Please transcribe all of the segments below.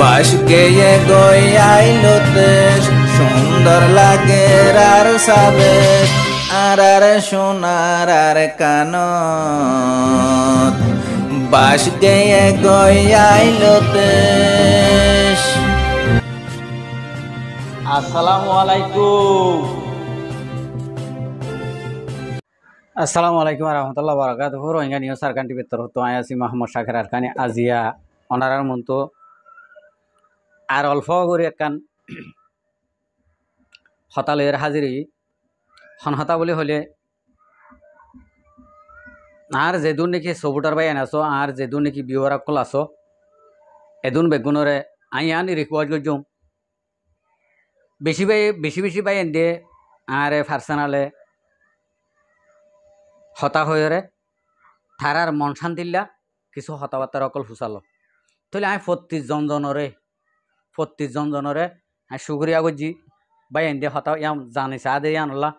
বাস গেয়ে গয়াই লোতেশ সুন্দর লাগে আর সাবে আর আর সোনার আর কান বাস গেয়ে গয়াই লোতেশ আসসালামু আলাইকুম আসসালামু আলাইকুম রহমতুল্লাহ বরকাত রোহিঙ্গা নিউজ সারকান টিভির তরফ তো আয়াসি মোহাম্মদ শাকের আরকানি আজিয়া অনারার মন্ত আর অল্প করে একখান হতালের হাজিরি হনহতা বলে হলে আর যেদুন নাকি সবুটার বাই আনাছো আর যেদুন নাকি বিহার কল আছো এদুন বেগুনরে আই আনি রিকোয়ার্ড করছুম বেশি বাই বেশি বেশি বাই এন দিয়ে আর ফার্সানালে হতাশয়রে থারার মন শান্তিল্লা কিছু হতাবার্তার অকল হুসালো তাহলে আমি ফত্রিশ জনজনরে ফত্রিশ জনজনরে আমি সুগুরিয়া গজি বা এনদে হতা ইয়াম জানি চা দিয়ে আনলা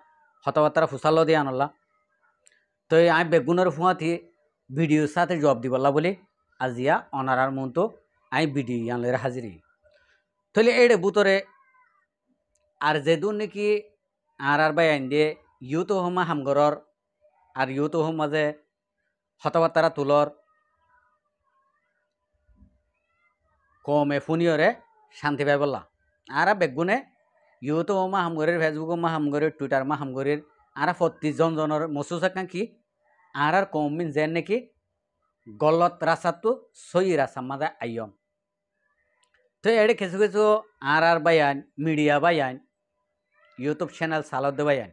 হতাবার্তারা ফুসালো দিয়ে আনলা তো আমি বেগুনের ফুঁয়াতি ভিডিওর সাথে জব দিবলা বলি আজিয়া অনারার মন তো আমি ভিডিও আনলে হাজিরি তাহলে এড়ে বুতরে আর যেদু নাকি আর আর বাই আইন দিয়ে ইউতো হমা হামগরর আর ইউথ মাজে হতবাতারা তুলর কমে ফুনিয়রে শান্তি পাই বললা আর বেগুনে ইউথ মা হামগরির ফেসবুক মা হামগরির টুইটার মা হামগরির আর ফতি জনজনের মসুস কি আর আর কমিন যেন নাকি গলত তো সই রাস্তা মাঝে আইয়ম তো এড়ে কিছু কিছু আর আর আন মিডিয়া বায়ান ইউটিউব চ্যানেল সালত আন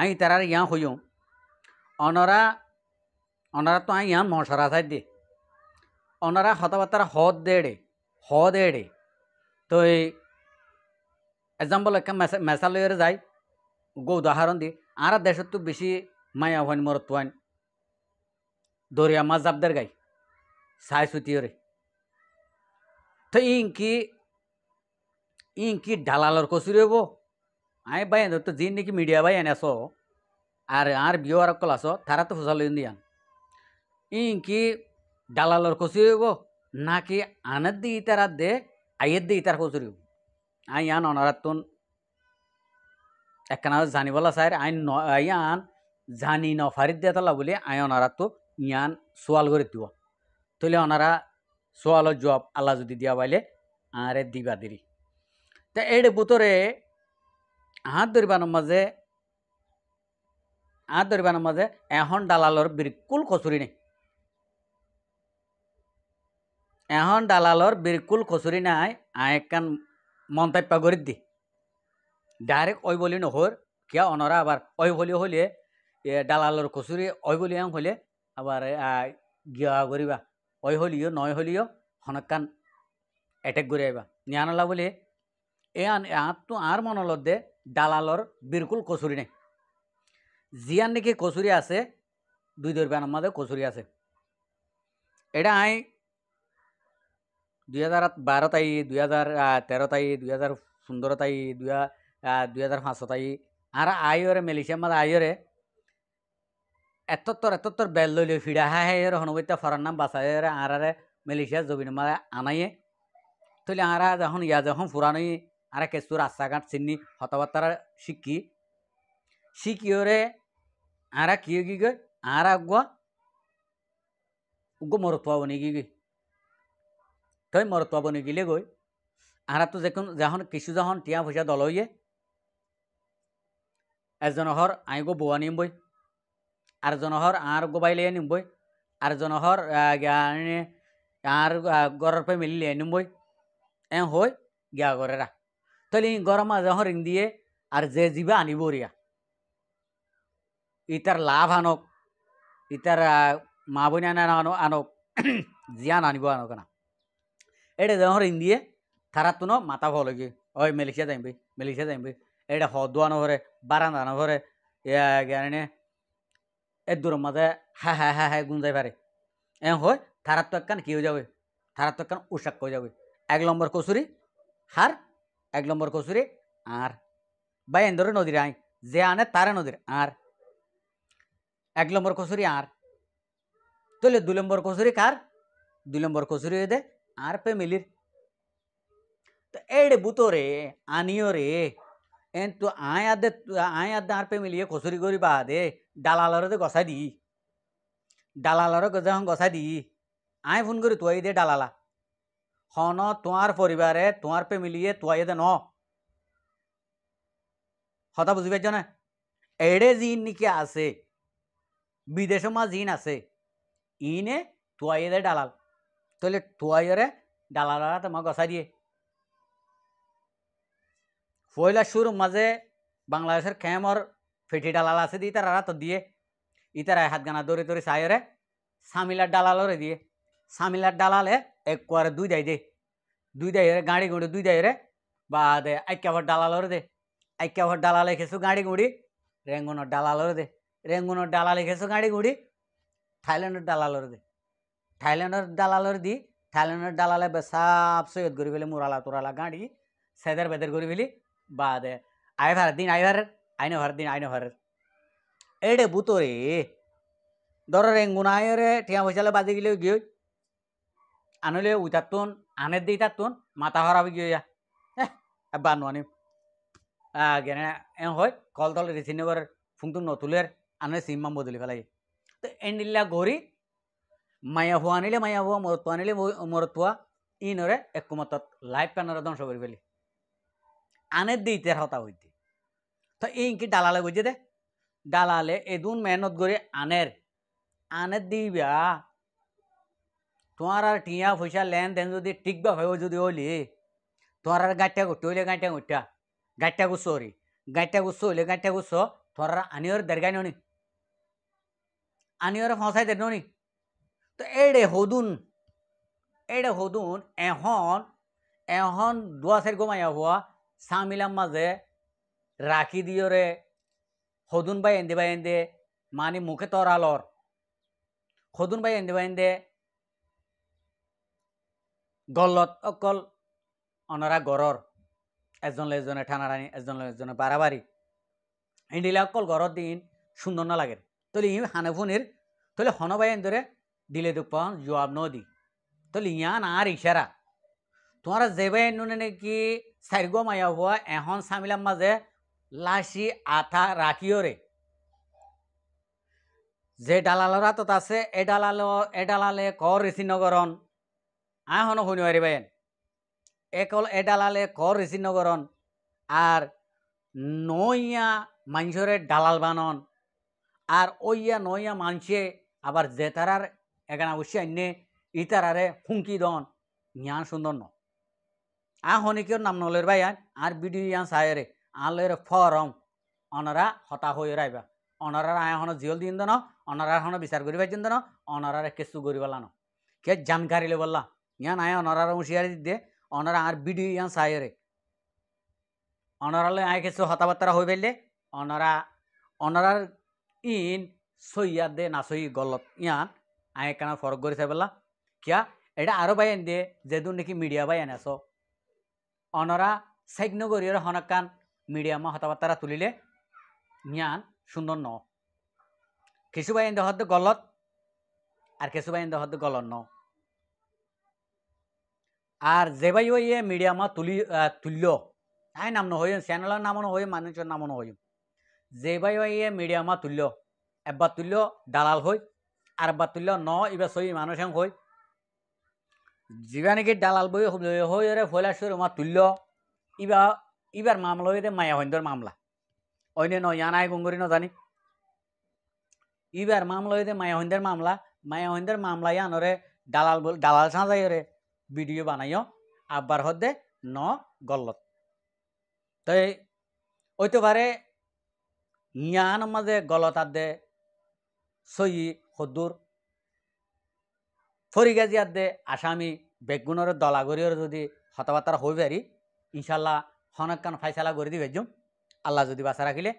আই তারার ইয়া হইম অনরা অনরা তো আই ইয়ান মশরা সাই দে অনরা হতবার্তার হদ দেড়ে হদ এড়ে তো এই এক্সাম্পল একটা মেসা লয়ের যাই গো উদাহরণ দি আর দেশত তো বেশি মায়া হইন মরত হইন দরিয়া মাছ জাবদের গাই সাই সুতিয়রে তো ইংকি ইংকি ঢালালর কচুরি হবো আই বাই তো জিন নাকি মিডিয়া বাই এনে আসো আর আর কল আসো তারা তো ফুসাল দিয়ান ইন কি ডালালর খুশি হইব নাকি আনের দি ইতার দে আইয়ের দি ইতার হইব আই আন অনারাতুন একখানা জানিবলা স্যার আইন ন আইয়ান জানি ন ফারিদ দিয়ে তালা বলে আই অনারাতো ইয়ান সোয়াল করে দিব তইলে অনারা সোয়ালর জবাব আল্লাহ যদি দিয়া পাইলে আরে দিবা দেরি তা এর বুতরে হাত ধরিবানোর মাঝে আ ধরবান মাঝে এখন দালালর বিলকুল কচুরি নাই এখন দালালর বিলকুল কচুরি নাই আয়েকান মন্তব্য করি দি ডাইরেক্ট ওই বলি নহর কিয়া অনরা আবার ওই বলি হলে দালালর কচুরি ওই বলি এম হলে আবার গিয়া করিবা ওই হলিও নয় হলিও হনকান এটেক করে আইবা নিয়ানলা বলে এ আন তো আর মনলত দে দালালর বিলকুল কচুরি নাই জিয়ার নাকি কচুরি আছে দুই দরবেন মাদে কচুরি আছে এটা আই দুই হাজার বারো তাই দুই হাজার তেরো তাই দুই হাজার পনেরো তাই দুই দুই হাজার পাঁচশো তাই আর আইরে মেলিশিয়া মাদ আইরে এতত্তর এতত্তর বেল লইলে ফিড়া হা হে এর হনুবৈত্যা ফরার নাম বাসায় আর আরে মেলিশিয়া জবিন মাদে আনাইয়ে তৈলে আর যখন ইয়া যখন ফুরানোই আর আশা রাস্তাঘাট চিনি হতবার্তারা শিখি শিখিওরে ara kiyogiga ara gwa ugo morot pawani gigi toy morot pawani gile goi ara তো যেকোন যাহন কিছু যাহন টিয়া পয়সা দলইয়ে এজনহর আইগো বোয়া নিম বই আর জনহর আর গোবাই লিয়ে নিম বই আর জনহর আর গরর পে মিলি লিয়ে নিম বই এ হই গিয়া গরেরা তলি গরমা যাহন রিং দিয়ে আর যে জিবা আনিব রিয়া ইতার লাভ আনক ইতার মা বোন আনক জিয়ান আনিব আনক না এটা যখন ইন্দিয়ে থারা তুন মাথা ভাল লাগে ওই মেলেশিয়া যাইবি মেলেশিয়া যাইবি এটা হদুয়া নহরে বারান্দা নহরে জ্ঞানে এর দূর মাঝে হা হা হা হা গুঞ্জাই পারে এ হয় থারা তো একখান কি হয়ে যাবে থারা তো একখান উষাক হয়ে যাবে এক নম্বর কচুরি হার এক নম্বর কচুরি আর বা এন্দরে নদীর আই যে আনে তারে নদীর আর এক নম্বর কচুরি আর তাহলে দুই নম্বর কচুরি কার দুই নম্বর কচুরি দে আর ফ্যামিলির তো এড বুতো রে আনিও রে এন তো আয় আদে আয় আদে আর ফ্যামিলিয়ে কচুরি বা দে ডালালর দে গসাই দি ডালালরে যখন গসাই দি আয় ফোন করি তুই দে ডালালা হন তোমার পরিবারে তোমার ফ্যামিলিয়ে তুই দে ন হতা বুঝি পাইছ না এড়ে জিন নিকে আছে বিদেশমা ইন আছে ইনে তোয়াইরে ডালাল তাহলে তোয়াইরে ডালালারা তোমার গছা দিয়ে পয়লা সুর মাঝে বাংলাদেশের খেমর ফেটি ডালাল আছে দিয়ে তার তো দিয়ে ইতার হাত গানা দৌড়ে দৌড়ে সাইরে সামিলার ডালালরে দিয়ে সামিলার ডালালে এক কোয়ারে দুই দায় দে দুই দাই রে গাড়ি গুঁড়ি দুই দাই রে বা দে আইক্যাভর ডালালরে দে আইক্যাভর ডালালে খেসু গাড়ি গুঁড়ি রেঙ্গনের ডালালরে দে রেঙ্গুনের ডালাল এসেছো গাড়ি গুড়ি থাইল্যান্ডের ডালালর দি থাইল্যান্ডের ডালালর দি থাইল্যান্ডের ডালালে বেসাপ সৈয়দ করি ফেলি মুরালা তোরালা গাড়ি সেদের বেদের করি ফেলি বাদে আই ভার দিন আই ভার আইনে ভার দিন আইনে ভারের এডে বুতরে ধর রেঙ্গুনায় রে ঠিয়া পয়সালে বাজি গেলে গিয়ে আনলে উইতাতুন আনের দিয়ে তাতুন মাথা হরাবি গিয়া হ্যাঁ বানোয়ানি গেনে এ হয় কল তল রিসিনেবার ফুংতুন নতুলের അങ്ങനെ സിംഹം പൊതിലുകളെ എണ്ണില്ല ഗോറി മയഹുവാനിലെ മയഹുവ മുറത്തുവാനിലെ മുറത്തുവ ইনরে একমতত লাইভ প্যানরে ধ্বংস করে ফেলি আনে দিতে হতা হইতে তো এই কি ডালালে বুঝে দে ডালালে এদুন মেহনত করে আনের আনে দিবা তোমার আর টিয়া পয়সা লেনদেন যদি ঠিকবা হয় যদি হইলি তোমার আর গাঁটা গুটি হইলে গাঁটা গুটা গাঁটা গুছো হরি গাঁটা গুছো হইলে গাঁটা গুছো তোমার আনিওর দেরগাই নি আনিয়রে ফসাই দে নি তো এড়ে হদুন এড়ে হদুন এখন এখন দুয়াশের গোমাইয়া হওয়া সামিলাম মাঝে রাখি দিয়রে হদুন বাই এন্দে বাই এন্দে মানি মুখে তরালর হদুন বাই এন্দে বাই এন্দে গলত অকল অনৰা গড়র এজন এজনে থানা ঠানারানি এজন এজনে বাৰাবাৰী ইন্ডিলা অকল গড়র দিন সুন্দৰ নালাগে তাহলে ই হানাফুনের তাহলে হনবায়ন ধরে দিলে দুপন জবাব ন দি তাহলে ইয়ান আর ইশারা তোমারা যেবাই নুনে নাকি সাইর্গ মায়া হওয়া এখন সামিলার মাঝে লাশি আঠা রাখিও রে যে ডালালরা হাতত আছে এডালাল এডালালে এ ডালালে কর রিসি নগরন আহন শুনি পারিবেন একল এডালালে ডালালে কর রিসি নগরন আর নইয়া মানুষের ডালাল বানন আর ওইয়া নইয়া মানছে আবার যে তারার এখানে অবশ্যই আইনে ই তারারে দন ইয়ান সুন্দর ন আ হনিকের নাম নলের ভাই আর ভিডিও ইয়ান সায়রে আলের ফরম অনারা হতা হয়ে রাইবা অনারার আয় হন জিয়ল দিন দন অনারার হন বিচার করি পাইছেন দন অনারারে কেসু করি বলানো কে জানকারি লে বললা ইয়ান আয় অনারার হুঁশিয়ারি দিয়ে অনারা আর ভিডিও ইয়ান সায়রে অনারালে আয় কিছু হতাবার্তারা হয়ে পেলে অনারা অনারার ইন সইয়া দে না সই গলত ইয়ান আয় কেন ফরক করে চাইবেলা কিয়া এটা আরও বাইন দিয়ে যেদু নাকি মিডিয়া বাইন আস অনরা সাইগনগরীয় হনকান মিডিয়ামা হতাবার্তারা তুলিলে ইয়ান সুন্দর ন কিছু বাইন দেহত গলত আর কিছু বাইন দেহত গলত ন আর যে বাই ইয়ে মিডিয়ামা তুলি তুলল আয় নাম নহই চ্যানেলের নামও নহই মানুষের নামও নহই বাই ইয়ে মিডিয়ামা তুল্য একবার তুল্য দালাল হই আর একবার তুল্য ন এবার সই মানুষের হই জীবানিকে দালাল বই হই রে ফৈলাসুর মা তুল্য ইবা ইবার মামলা হইতে মায়া হইন্দর মামলা অন্য ন ইয়ানাই গঙ্গুরি ন জানি ইবার মামলা হইতে মায়া হইন্দের মামলা মায়া হইন্দের মামলা ইয়ানরে দালাল দালাল সাজাই রে ভিডিও বানাইও আব্বার হদ্দে ন গল্লত তাই হইতে পারে ইয়ান মাঝে গলতা দে সই সদূর ফরিগাজিয়ার দে আসামি বেগুণর দলাগরিয়র যদি হতবাতার হয়ে পারি ইনশাল্লাহ হনকান ফাইসালা করে দিবে যুম আল্লাহ যদি বাসা রাখিলে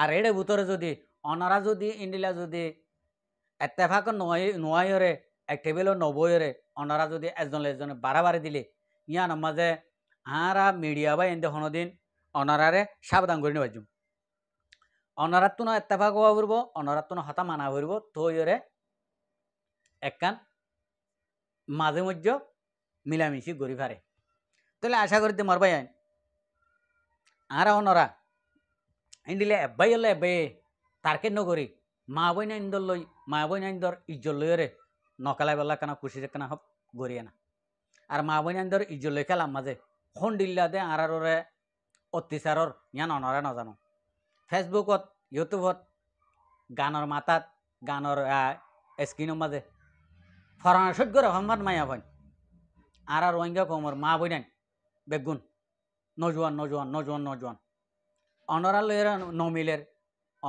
আর এড়ে ভূতরে যদি অনারা যদি ইন্ডিলা যদি এত্তেফাক নয় নোয়াইরে এক টেবিল নবইরে অনারা যদি একজন একজনে বাড়াবাড়ি দিলে ইয়ান মাঝে আরা মিডিয়া বা এনদে হনদিন অনারারে সাবধান করে নেওয়া অনরাত্তুন এত্তেফাক হওয়া পূর্ব অনরাত্তুন হতা মানা পূর্ব তৈরে একান মাঝে মধ্য মিলামিশি গড়ি ফারে তাহলে আশা করি তো মরবাই আইন আর অনরা ইন্দিলে এব্বাই হলে এব্বাই তারকে নগরী মা বই না ইন্দর লই মা বই না ইন্দর ইজ্জল লই রে নকালাই বেলা কেন খুশি কেন হব গড়িয়ে না আর মা বই না ইন্দর ইজ্জল লই খেলাম মাঝে হন্ডিল্লা দে আর অত্যাচারর ইয়ান অনরা নাজানো ফেসবুকত ইউটিউবত গানৰ মাতাত গানৰ স্ক্রিনের মাঝে ফরানা সহ্য রহমান মায়া ভাই আর আর রোহিঙ্গা কমর মা বইনেন বেগুন নজওয়ান নজওয়ান নজওয়ান নজওয়ান অনরালয়ের নমিলের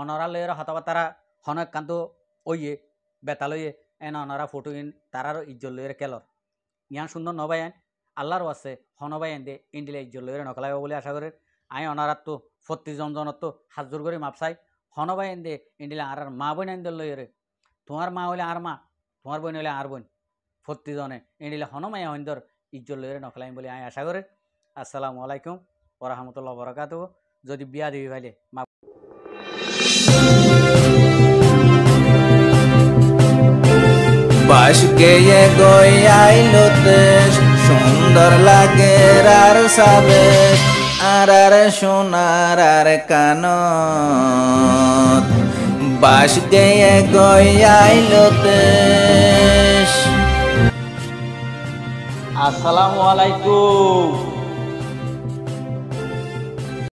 অনরালয়ের হতবাতারা হনক কান্ত ওইয়ে বেতালয়ে এন অনরা ফটো ইন তারার ইজ্জলয়ের কেলর ইয়ান সুন্দর নবায়ন আল্লাহর আছে হনবায়ন দে ইন্ডিলে ইজ্জলয়ের নকলাইব বলে আশা করে আই অনারাত তো ফত্তি জনজনত হাত জোর করে মাপসাই হনবা এন্দে এন্ডিলে আর আর মা বোন এন্দের লইরে তোমার মা হলে আর মা তোমার বোন হলে আর বোন ফত্তিজনে এন্ডিলে হনমাই হন্দর ইজ্জত লইরে নকলাইম বলে আয় আশা করে আসসালামু আলাইকুম ওরহামতুল্লাহ বরকাত যদি বিয়া দিবি ভাইলে মা বাস গেয়ে গই আইলো দেশ সুন্দর লাগে আর সাবেশ আমার আর সোনার আর কানত বাস দিয়ে গয়াইলতে আসসালামু আলাইকুম